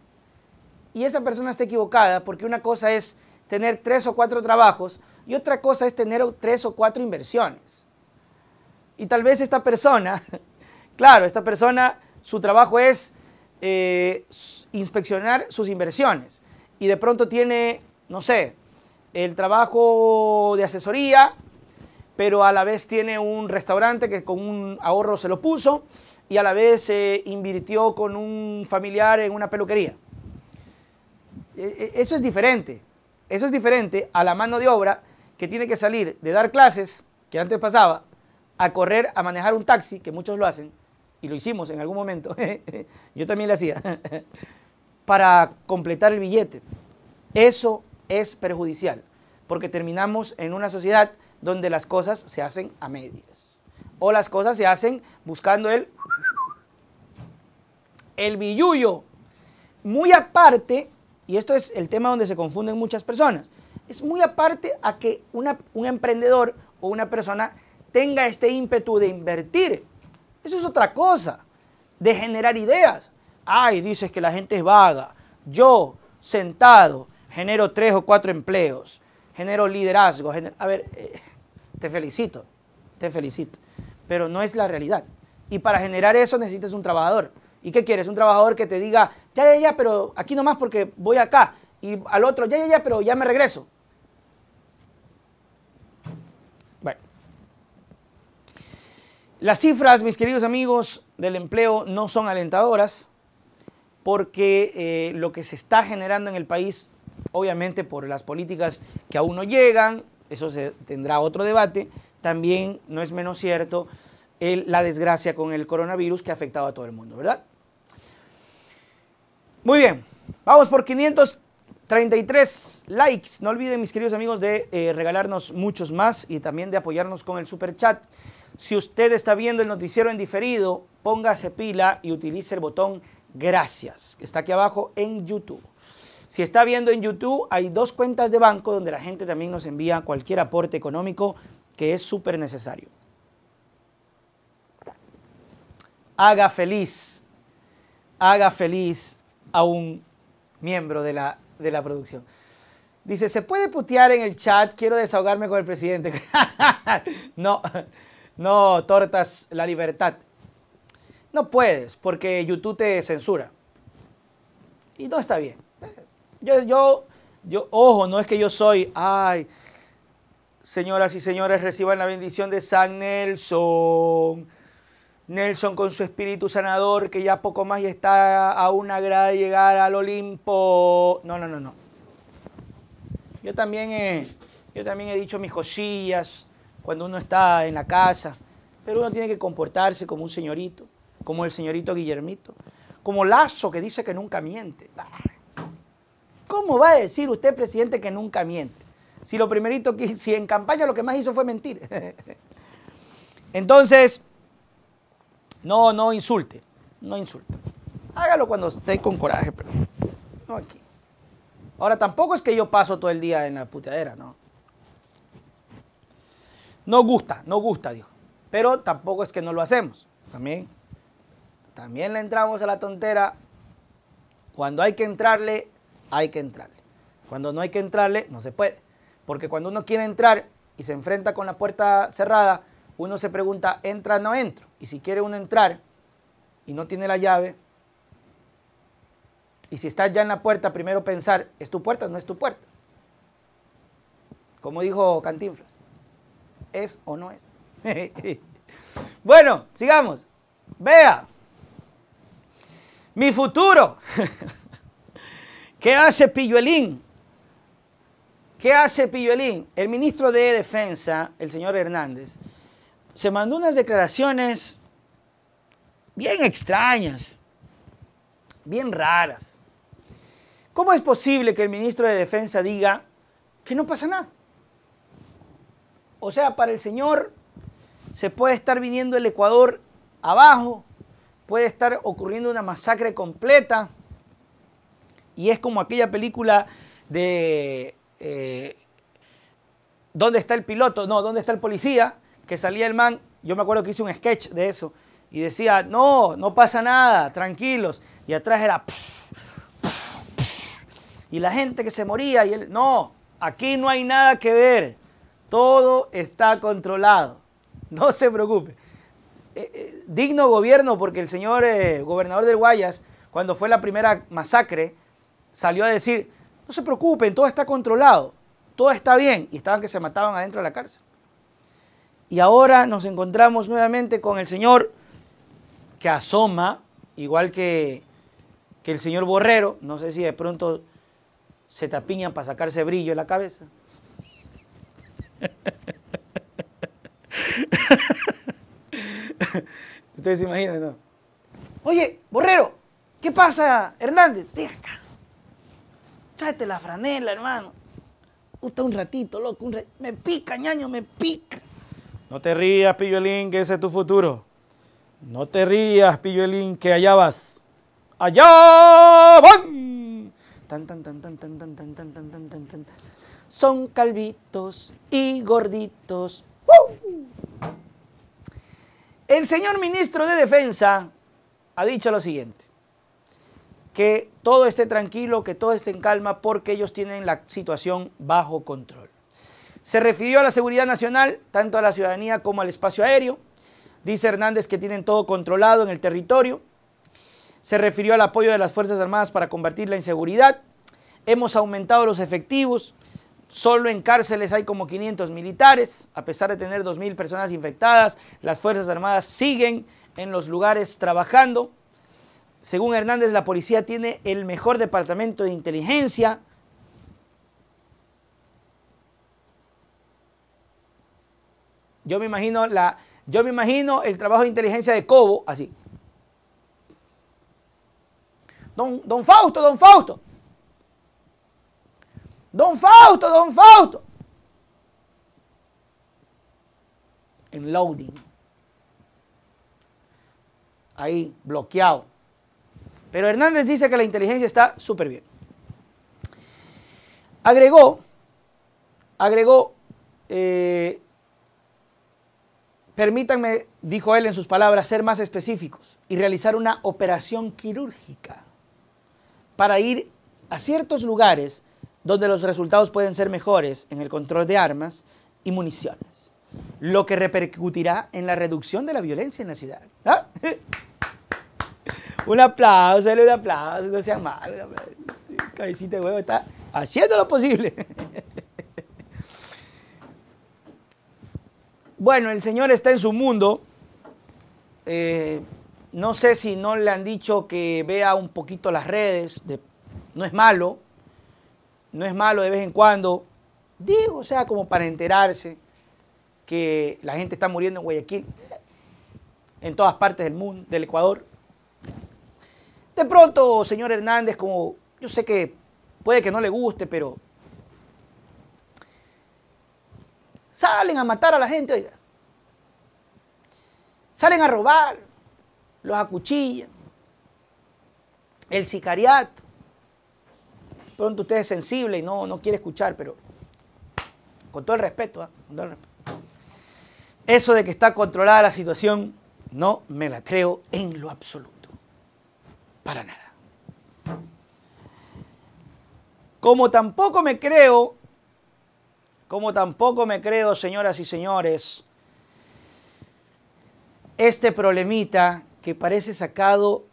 y esa persona está equivocada, porque una cosa es tener tres o cuatro trabajos y otra cosa es tener tres o cuatro inversiones. Y tal vez esta persona, claro, esta persona, su trabajo es eh, inspeccionar sus inversiones y de pronto tiene, no sé, el trabajo de asesoría, pero a la vez tiene un restaurante que con un ahorro se lo puso y a la vez se invirtió con un familiar en una peluquería. E, e, eso es diferente. Eso es diferente a la mano de obra que tiene que salir de dar clases, que antes pasaba, a correr, a manejar un taxi, que muchos lo hacen, y lo hicimos en algún momento, yo también lo hacía, para completar el billete. Eso es perjudicial, porque terminamos en una sociedad donde las cosas se hacen a medias, o las cosas se hacen buscando el, el billuyo Muy aparte y esto es el tema donde se confunden muchas personas, es muy aparte a que un emprendedor o una persona tenga este ímpetu de invertir. Eso es otra cosa, de generar ideas. Ay, dices que la gente es vaga. Yo, sentado, genero tres o cuatro empleos, genero liderazgo. a ver, eh, te felicito, te felicito, pero no es la realidad. Y para generar eso necesitas un trabajador. ¿Y qué quieres? Un trabajador que te diga, ya, ya, ya, pero aquí nomás porque voy acá. Y al otro, ya, ya, ya, pero ya me regreso. Bueno. Las cifras, mis queridos amigos, del empleo no son alentadoras porque eh, lo que se está generando en el país, obviamente por las políticas que aún no llegan, eso se, tendrá otro debate, también no es menos cierto la desgracia con el coronavirus que ha afectado a todo el mundo, ¿verdad? Muy bien, vamos por 533 likes. No olviden, mis queridos amigos, de eh, regalarnos muchos más y también de apoyarnos con el super chat. Si usted está viendo el noticiero en diferido, póngase pila y utilice el botón gracias, que está aquí abajo en YouTube. Si está viendo en YouTube, hay dos cuentas de banco donde la gente también nos envía cualquier aporte económico que es súper necesario. Haga feliz, haga feliz a un miembro de la, de la producción. Dice, ¿se puede putear en el chat? Quiero desahogarme con el presidente. no, no tortas la libertad. No puedes, porque YouTube te censura. Y no está bien. Yo, yo, yo, ojo, no es que yo soy, ay, señoras y señores, reciban la bendición de San Nelson. Nelson con su espíritu sanador, que ya poco más y está a una grada de llegar al Olimpo. No, no, no, no. Yo también he, yo también he dicho mis cosillas cuando uno está en la casa, pero uno tiene que comportarse como un señorito, como el señorito Guillermito, como Lazo que dice que nunca miente. ¿Cómo va a decir usted, presidente, que nunca miente? Si lo primerito que, si en campaña lo que más hizo fue mentir. Entonces, no, no insulte. No insulte. Hágalo cuando esté con coraje, pero no aquí. Ahora, tampoco es que yo paso todo el día en la puteadera, no. No gusta, no gusta, Dios. Pero tampoco es que no lo hacemos. También, también le entramos a la tontera. Cuando hay que entrarle, hay que entrarle. Cuando no hay que entrarle, no se puede. Porque cuando uno quiere entrar y se enfrenta con la puerta cerrada, uno se pregunta, ¿entra o no entro? Y si quiere uno entrar y no tiene la llave, y si estás ya en la puerta, primero pensar, ¿es tu puerta o no es tu puerta? Como dijo Cantinflas, ¿es o no es? bueno, sigamos. Vea, mi futuro. ¿Qué hace Pilluelín? ¿Qué hace Pilluelín? El ministro de Defensa, el señor Hernández, se mandó unas declaraciones bien extrañas, bien raras. ¿Cómo es posible que el ministro de Defensa diga que no pasa nada? O sea, para el señor se puede estar viniendo el Ecuador abajo, puede estar ocurriendo una masacre completa, y es como aquella película de eh, ¿Dónde está el piloto? No, ¿dónde está el policía? que salía el man, yo me acuerdo que hice un sketch de eso, y decía, no, no pasa nada, tranquilos. Y atrás era, y la gente que se moría, y él, no, aquí no hay nada que ver, todo está controlado, no se preocupe. Eh, eh, digno gobierno, porque el señor eh, gobernador del Guayas, cuando fue la primera masacre, salió a decir, no se preocupen, todo está controlado, todo está bien, y estaban que se mataban adentro de la cárcel. Y ahora nos encontramos nuevamente con el Señor que asoma, igual que, el Señor Borrero. No sé si de pronto se tapiñan para sacarse brillo en la cabeza. Ustedes se imaginan, ¿no? Oye, Borrero, ¿qué pasa, Hernández? Ven acá. Tráete la franela, hermano. Usted un ratito, loco. Me pica, ñaño, me pica. No te rías, pilluelín, que ese es tu futuro. No te rías, pilluelín, que allá vas. ¡Allá van! Tan, tan, tan, tan, tan, tan, tan, tan, tan, tan, Son calvitos y gorditos. El señor ministro de Defensa ha dicho lo siguiente, que todo esté tranquilo, que todo esté en calma, porque ellos tienen la situación bajo control. Se refirió a la seguridad nacional, tanto a la ciudadanía como al espacio aéreo. Dice Hernández que tienen todo controlado en el territorio. Se refirió al apoyo de las Fuerzas Armadas para combatir la inseguridad. Hemos aumentado los efectivos. Solo en cárceles hay como 500 militares. A pesar de tener 2.000 personas infectadas, las Fuerzas Armadas siguen en los lugares trabajando. Según Hernández, la policía tiene el mejor departamento de inteligencia. Yo me imagino la, yo me imagino el trabajo de inteligencia de Cobo así. Don, don Fausto, don Fausto. Don Fausto, don Fausto. En loading. Ahí, bloqueado. Pero Hernández dice que la inteligencia está súper bien. Agregó, agregó eh, Permítanme, dijo él en sus palabras, ser más específicos y realizar una operación quirúrgica para ir a ciertos lugares donde los resultados pueden ser mejores en el control de armas y municiones, lo que repercutirá en la reducción de la violencia en la ciudad. ¿Ah? un aplauso, un aplauso, no sea malo. Cabecita de huevo está haciendo lo posible. Bueno, el señor está en su mundo. Eh, no sé si no le han dicho que vea un poquito las redes. no es malo. No es malo de vez en cuando. Digo, o sea, como para enterarse que la gente está muriendo en Guayaquil, en todas partes del mundo, del Ecuador. De pronto, señor Hernández, como yo sé que puede que no le guste, pero Salen a matar a la gente, oiga. Salen a robar, los acuchillan, el sicariato. Pronto usted es sensible y no, no quiere escuchar, pero con todo el respeto, ¿ah? con todo el respeto. Eso de que está controlada la situación, no me la creo en lo absoluto. Para nada. Como tampoco me creo como tampoco me creo, señoras y señores, este problemita que parece sacado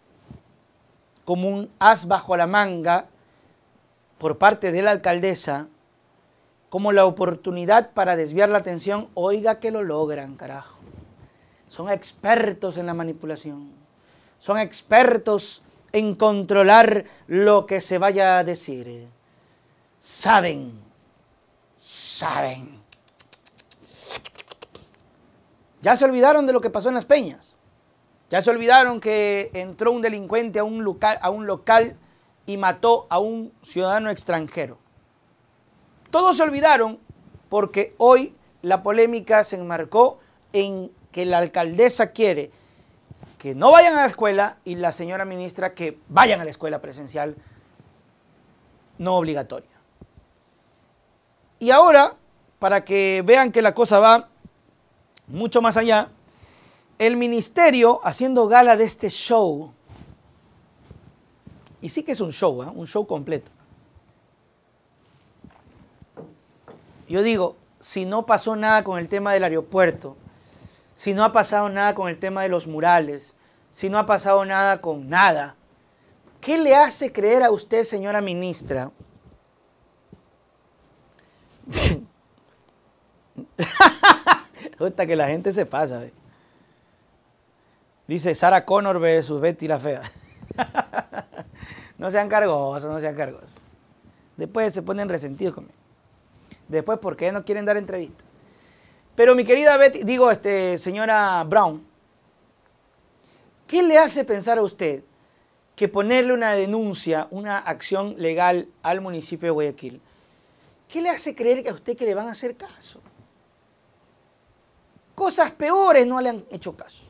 como un as bajo la manga por parte de la alcaldesa, como la oportunidad para desviar la atención, oiga que lo logran, carajo. Son expertos en la manipulación, son expertos en controlar lo que se vaya a decir. Saben saben. Ya se olvidaron de lo que pasó en las peñas. Ya se olvidaron que entró un delincuente a un local, a un local y mató a un ciudadano extranjero. Todos se olvidaron porque hoy la polémica se enmarcó en que la alcaldesa quiere que no vayan a la escuela y la señora ministra que vayan a la escuela presencial no obligatoria. Y ahora, para que vean que la cosa va mucho más allá, el ministerio haciendo gala de este show, y sí que es un show, ¿eh? un show completo. Yo digo, si no pasó nada con el tema del aeropuerto, si no ha pasado nada con el tema de los murales, si no ha pasado nada con nada, ¿qué le hace creer a usted, señora ministra, hasta que la gente se pasa. Dice Sara Connor versus Betty la Fea. no sean cargosos, no sean cargosos. Después se ponen resentidos conmigo. Después, ¿por qué no quieren dar entrevista? Pero mi querida Betty, digo, este, señora Brown, ¿qué le hace pensar a usted que ponerle una denuncia, una acción legal al municipio de Guayaquil, ¿Qué le hace creer que a usted que le van a hacer caso? Cosas peores no le han hecho caso.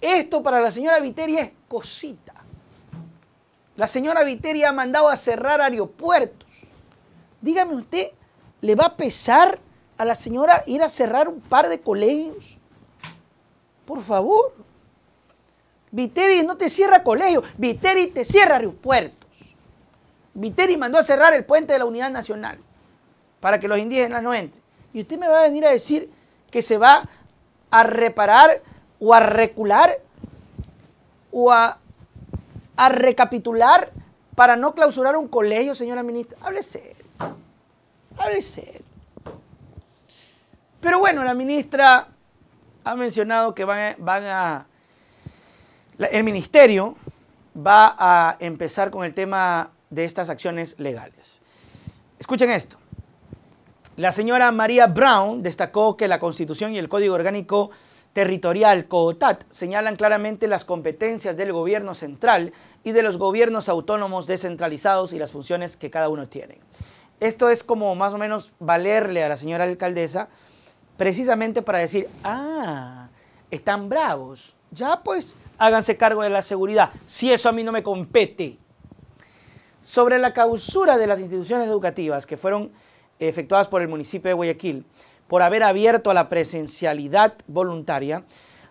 Esto para la señora Viteri es cosita. La señora Viteri ha mandado a cerrar aeropuertos. Dígame usted, ¿le va a pesar a la señora ir a cerrar un par de colegios? Por favor. Viteri no te cierra colegio, Viteri te cierra aeropuertos. Viteri mandó a cerrar el puente de la Unidad Nacional para que los indígenas no entren. Y usted me va a venir a decir que se va a reparar o a recular o a, recapitular para no clausurar un colegio, señora ministra. Háblese, háblese. Pero bueno, la ministra ha mencionado que van a el ministerio va a empezar con el tema de estas acciones legales. Escuchen esto. La señora María Brown destacó que la Constitución y el Código Orgánico Territorial COOTAT señalan claramente las competencias del gobierno central y de los gobiernos autónomos descentralizados y las funciones que cada uno tiene. Esto es como más o menos valerle a la señora alcaldesa precisamente para decir, ah, están bravos, ya pues háganse cargo de la seguridad, si eso a mí no me compete. Sobre la causura de las instituciones educativas que fueron efectuadas por el municipio de Guayaquil por haber abierto a la presencialidad voluntaria,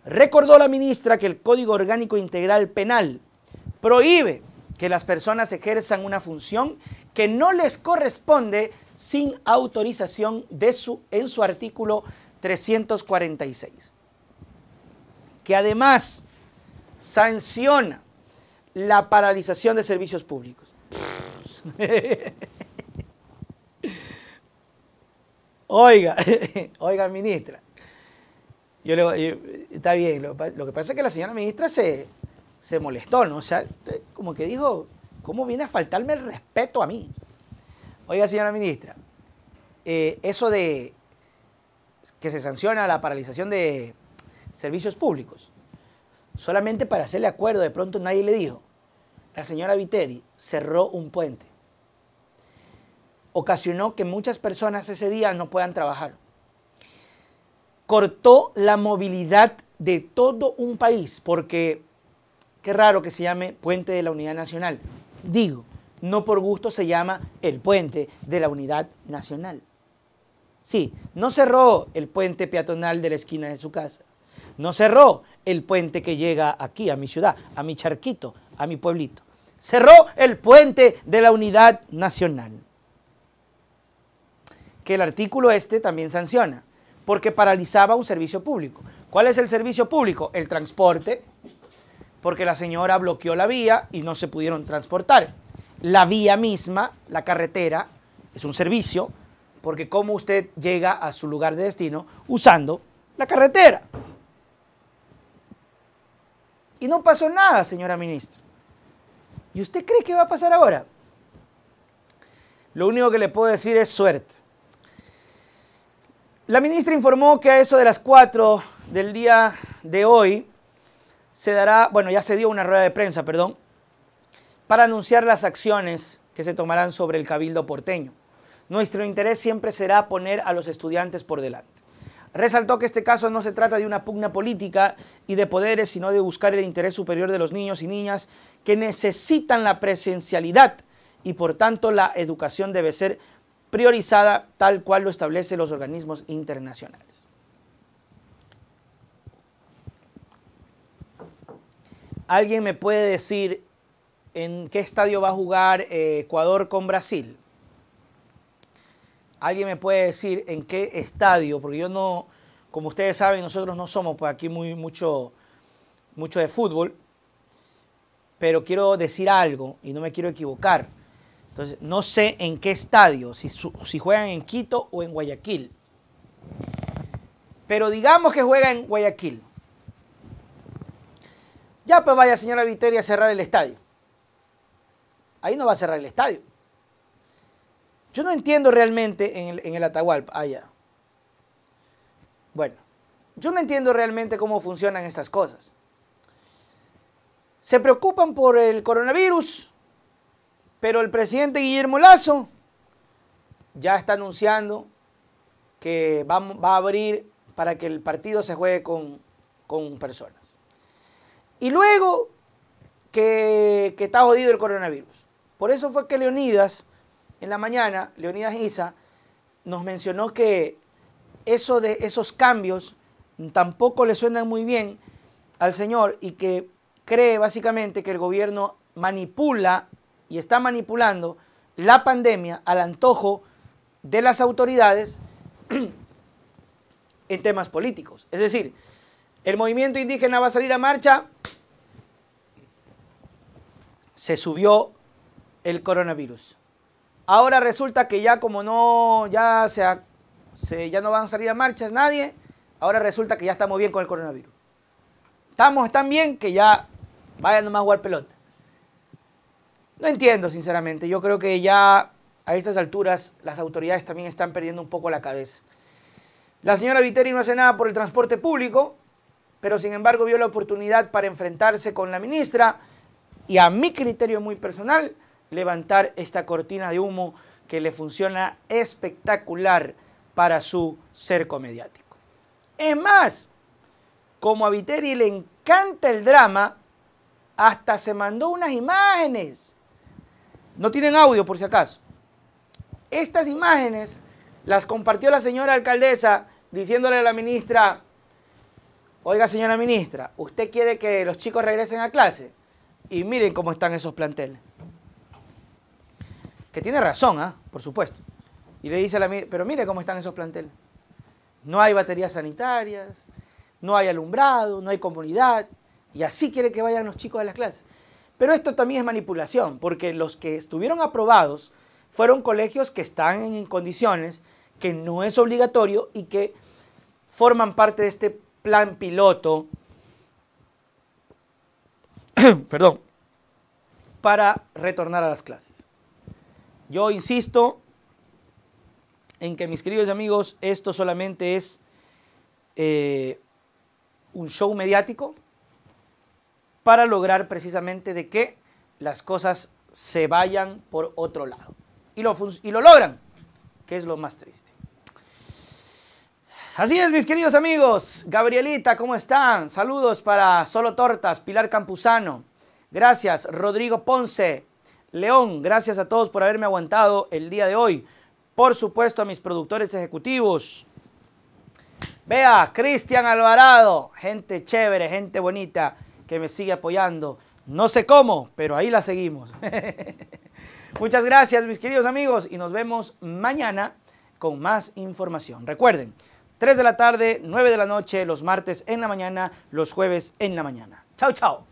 recordó la ministra que el Código Orgánico Integral Penal prohíbe que las personas ejerzan una función que no les corresponde sin autorización de su, en su artículo 346, que además sanciona la paralización de servicios públicos. oiga, oiga, ministra. Yo le está bien, lo, que pasa es que la señora ministra se, molestó, ¿no? O sea, eh, como que dijo, ¿cómo viene a faltarme el respeto a mí? Oiga, señora ministra, eh, eso de que se sanciona la paralización de servicios públicos, solamente para hacerle acuerdo, de pronto nadie le dijo, la señora Viteri cerró un puente ocasionó que muchas personas ese día no puedan trabajar. Cortó la movilidad de todo un país, porque qué raro que se llame Puente de la Unidad Nacional. Digo, no por gusto se llama el Puente de la Unidad Nacional. Sí, no cerró el puente peatonal de la esquina de su casa. No cerró el puente que llega aquí, a mi ciudad, a mi charquito, a mi pueblito. Cerró el puente de la unidad nacional que el artículo este también sanciona, porque paralizaba un servicio público. ¿Cuál es el servicio público? El transporte, porque la señora bloqueó la vía y no se pudieron transportar. La vía misma, la carretera, es un servicio, porque cómo usted llega a su lugar de destino usando la carretera. Y no pasó nada, señora ministra. ¿Y usted cree que va a pasar ahora? Lo único que le puedo decir es suerte. La ministra informó que a eso de las 4 del día de hoy se dará, bueno, ya se dio una rueda de prensa, perdón, para anunciar las acciones que se tomarán sobre el cabildo porteño. Nuestro interés siempre será poner a los estudiantes por delante. Resaltó que este caso no se trata de una pugna política y de poderes, sino de buscar el interés superior de los niños y niñas que necesitan la presencialidad y por tanto la educación debe ser priorizada tal cual lo establecen los organismos internacionales. ¿Alguien me puede decir en qué estadio va a jugar eh, Ecuador con Brasil? ¿Alguien me puede decir en qué estadio? Porque yo no, como ustedes saben, nosotros no somos por pues, aquí muy, mucho, mucho de fútbol, pero quiero decir algo y no me quiero equivocar. Entonces, no sé en qué estadio, si, juegan en Quito o en Guayaquil. Pero digamos que juega en Guayaquil. Ya pues vaya señora Viteria a cerrar el estadio. Ahí no va a cerrar el estadio. Yo no entiendo realmente en el, en el Atahualpa, allá. Ah, bueno, yo no entiendo realmente cómo funcionan estas cosas. Se preocupan por el coronavirus, pero el presidente Guillermo Lazo ya está anunciando que va, a abrir para que el partido se juegue con, personas. Y luego que, que, está jodido el coronavirus. Por eso fue que Leonidas, en la mañana, Leonidas Isa, nos mencionó que eso de esos cambios tampoco le suenan muy bien al señor y que cree básicamente que el gobierno manipula y está manipulando la pandemia al antojo de las autoridades en temas políticos. Es decir, el movimiento indígena va a salir a marcha, se subió el coronavirus. Ahora resulta que ya como no, ya, se, ya no van a salir a marchas nadie, ahora resulta que ya estamos bien con el coronavirus. Estamos tan bien que ya vayan nomás a jugar pelota. No entiendo, sinceramente. Yo creo que ya a estas alturas las autoridades también están perdiendo un poco la cabeza. La señora Viteri no hace nada por el transporte público, pero sin embargo vio la oportunidad para enfrentarse con la ministra y a mi criterio muy personal, levantar esta cortina de humo que le funciona espectacular para su cerco mediático. Es más, como a Viteri le encanta el drama, hasta se mandó unas imágenes no tienen audio por si acaso. Estas imágenes las compartió la señora alcaldesa diciéndole a la ministra, oiga señora ministra, ¿usted quiere que los chicos regresen a clase? Y miren cómo están esos planteles. Que tiene razón, ¿ah? por supuesto. Y le dice a la pero mire cómo están esos planteles. No hay baterías sanitarias, no hay alumbrado, no hay comunidad. Y así quiere que vayan los chicos a las clases. Pero esto también es manipulación, porque los que estuvieron aprobados fueron colegios que están en condiciones, que no es obligatorio y que forman parte de este plan piloto, perdón, para retornar a las clases. Yo insisto en que, mis queridos amigos, esto solamente es eh, un show mediático, para lograr precisamente de que las cosas se vayan por otro lado. Y lo, y lo logran, que es lo más triste. Así es, mis queridos amigos. Gabrielita, ¿cómo están? Saludos para Solo Tortas, Pilar Campuzano. Gracias, Rodrigo Ponce. León, gracias a todos por haberme aguantado el día de hoy. Por supuesto, a mis productores ejecutivos. Vea, Cristian Alvarado, gente chévere, gente bonita que me sigue apoyando. No sé cómo, pero ahí la seguimos. Muchas gracias, mis queridos amigos, y nos vemos mañana con más información. Recuerden, 3 de la tarde, 9 de la noche, los martes en la mañana, los jueves en la mañana. Chao, chao.